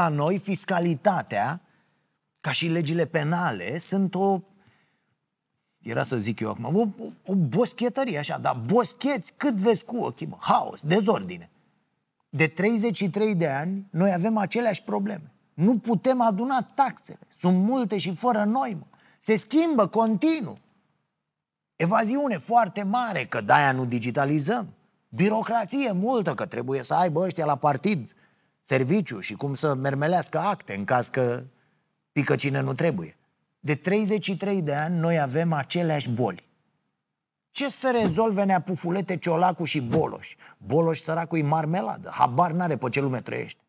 la noi fiscalitatea, ca și legile penale, sunt o era să zic eu acum, o, o boschetărie așa, dar boscheți cât vezi cu ochii, mă, haos, dezordine. De 33 de ani, noi avem aceleași probleme. Nu putem aduna taxele. Sunt multe și fără noi, mă. Se schimbă continuu. Evaziune foarte mare, că de-aia nu digitalizăm. Birocrație multă, că trebuie să aibă ăștia la partid serviciu și cum să mermelească acte în caz că pică cine nu trebuie. De 33 de ani noi avem aceleași boli. Ce să rezolve neapufulete Ciolacu și Boloș? Boloș săracu e marmeladă, habar n-are pe ce lume trăiește.